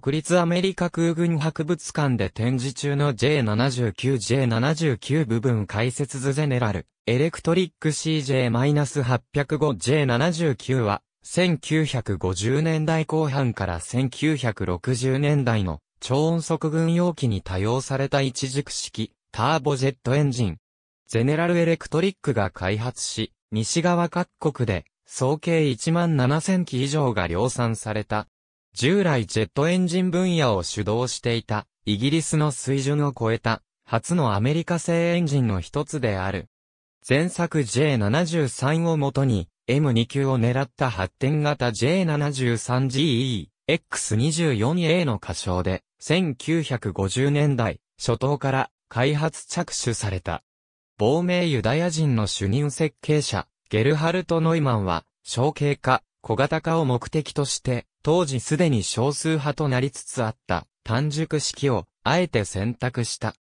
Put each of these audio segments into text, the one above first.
国立アメリカ空軍博物館で展示中の J79J79 部分解説図ゼネラル、エレクトリック CJ-805J79 は、1950年代後半から1960年代の超音速軍用機に多用された一軸式、ターボジェットエンジン。ゼネラルエレクトリックが開発し、西側各国で、総計1万7000機以上が量産された、従来ジェットエンジン分野を主導していた、イギリスの水準を超えた、初のアメリカ製エンジンの一つである。前作 J73 をもとに、M2 級を狙った発展型 J73GE、X24A の仮称で、1950年代、初頭から開発着手された。亡命ユダヤ人の主任設計者、ゲルハルト・ノイマンは、小型化、小型化を目的として、当時すでに少数派となりつつあった単熟式をあえて選択した。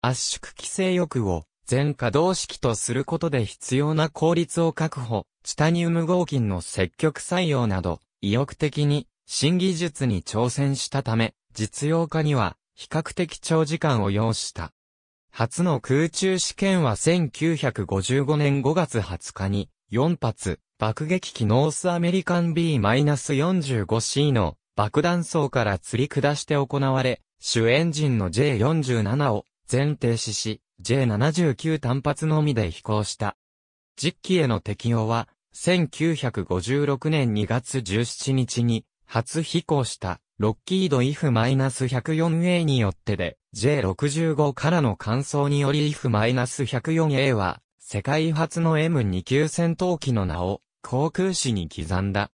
圧縮規制欲を全可動式とすることで必要な効率を確保、チタニウム合金の積極採用など、意欲的に新技術に挑戦したため、実用化には比較的長時間を要した。初の空中試験は1955年5月20日に4発爆撃機ノースアメリカン B-45C の爆弾層から吊り下して行われ、主エンジンの J47 を全停止し、J79 単発のみで飛行した。実機への適用は、1956年2月17日に初飛行したロッキード IF-104A によってで J65 からの乾燥により IF-104A は世界初の M2 級戦闘機の名を航空史に刻んだ。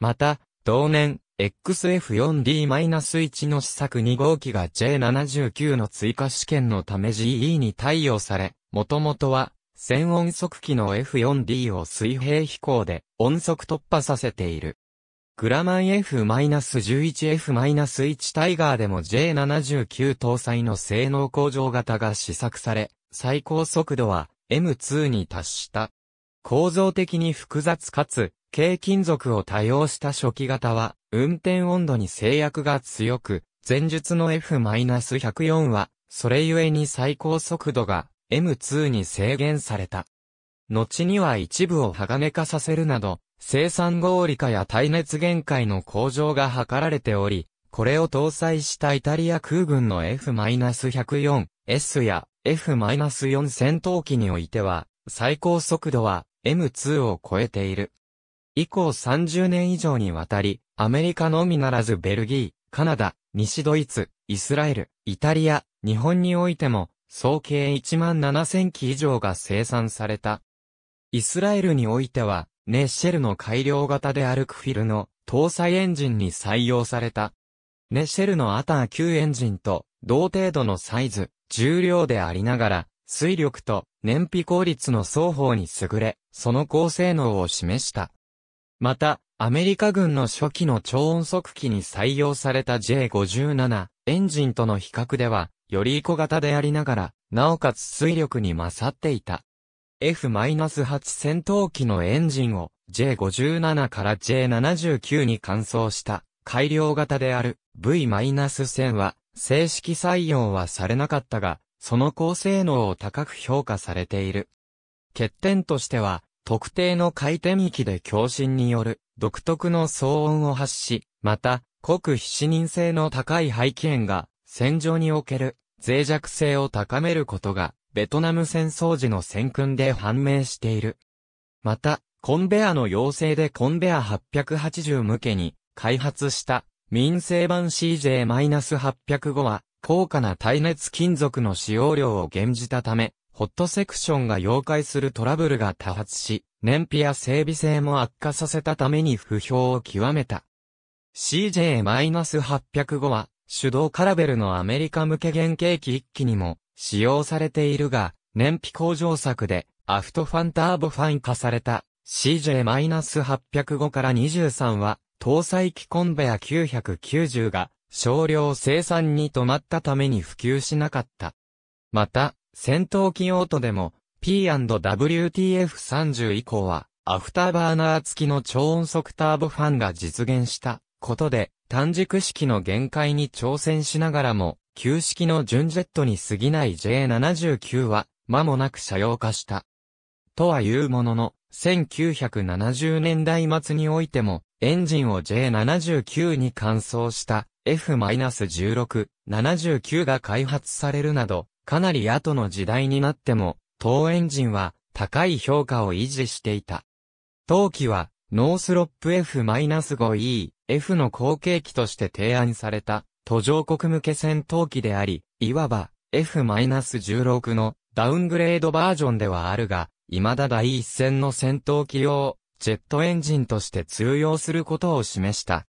また、同年、XF4D-1 の試作2号機が J79 の追加試験のため GE に対応され、もともとは、専音速機の F4D を水平飛行で音速突破させている。グラマン F-11F-1 タイガーでも J79 搭載の性能向上型が試作され、最高速度は M2 に達した。構造的に複雑かつ、軽金属を多用した初期型は、運転温度に制約が強く、前述の F-104 は、それゆえに最高速度が M2 に制限された。後には一部を鋼化させるなど、生産合理化や耐熱限界の向上が図られており、これを搭載したイタリア空軍の F-104S や F-4 戦闘機においては、最高速度は M2 を超えている。以降30年以上にわたり、アメリカのみならずベルギー、カナダ、西ドイツ、イスラエル、イタリア、日本においても、総計1万7000機以上が生産された。イスラエルにおいては、ネッシェルの改良型であるクフィルの搭載エンジンに採用された。ネッシェルのアター9エンジンと同程度のサイズ、重量でありながら、水力と燃費効率の双方に優れ、その高性能を示した。また、アメリカ軍の初期の超音速機に採用された J57 エンジンとの比較では、より小型でありながら、なおかつ水力に勝っていた。F-8 戦闘機のエンジンを J57 から J79 に換装した改良型である V-1000 は正式採用はされなかったが、その高性能を高く評価されている。欠点としては、特定の回転域で共振による独特の騒音を発し、また、濃く非視認性の高い排気炎が戦場における脆弱性を高めることがベトナム戦争時の戦訓で判明している。また、コンベアの要請でコンベア880向けに開発した民生版 CJ-805 は高価な耐熱金属の使用量を減じたため、ホットセクションが溶解するトラブルが多発し、燃費や整備性も悪化させたために不評を極めた。CJ-805 は、手動カラベルのアメリカ向け原型機1機にも使用されているが、燃費向上策で、アフトファンターボファイン化された CJ-805 から23は、搭載機コンベア990が少量生産に止まったために普及しなかった。また、戦闘機用途でも P&WTF30 以降は、アフターバーナー付きの超音速ターボファンが実現したことで、単軸式の限界に挑戦しながらも、旧式の純ジェットに過ぎない J79 は、間もなく車用化した。とは言うものの、1970年代末においても、エンジンを J79 に換装した F-16、79が開発されるなど、かなり後の時代になっても、当エンジンは高い評価を維持していた。当機は、ノースロップ F-5E、F の後継機として提案された、途上国向け戦闘機であり、いわば F-16 のダウングレードバージョンではあるが、未だ第一線の戦闘機用、ジェットエンジンとして通用することを示した。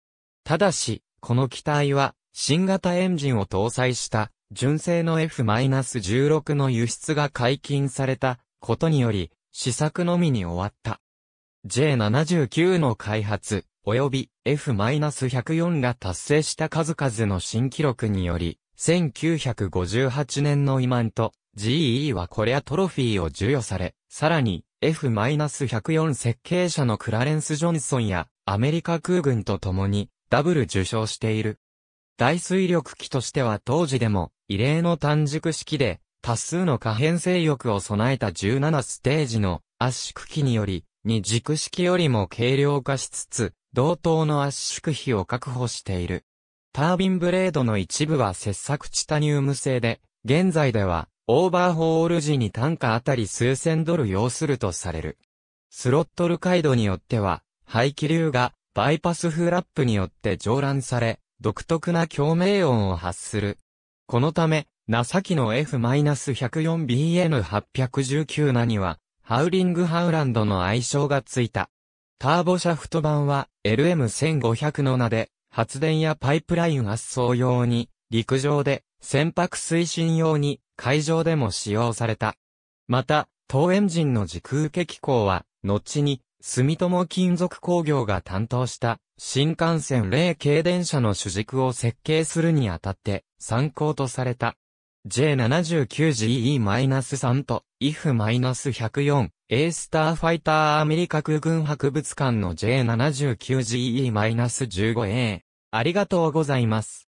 ただし、この機体は、新型エンジンを搭載した、純正の F-16 の輸出が解禁されたことにより、試作のみに終わった。J79 の開発、及び F-104 が達成した数々の新記録により、1958年の今んと、GE はこれやトロフィーを授与され、さらに F-104 設計者のクラレンス・ジョンソンやアメリカ空軍と共にダブル受賞している。大水力機としては当時でも、異例の短軸式で、多数の可変性翼を備えた17ステージの圧縮機により、二軸式よりも軽量化しつつ、同等の圧縮比を確保している。タービンブレードの一部は切削チタニウム製で、現在では、オーバーホール時に単価あたり数千ドル要するとされる。スロットル回路によっては、排気流がバイパスフラップによって上覧され、独特な共鳴音を発する。このため、ナサキの F-104BN819 ナには、ハウリングハウランドの愛称がついた。ターボシャフト版は LM1500 の名で、発電やパイプライン圧送用に、陸上で、船舶推進用に、海上でも使用された。また、当エンジンの時空気機構は、後に、住友金属工業が担当した新幹線0系電車の主軸を設計するにあたって参考とされた J79GE-3 と IF-104 A スターファイターアメリカ空軍博物館の J79GE-15A ありがとうございます。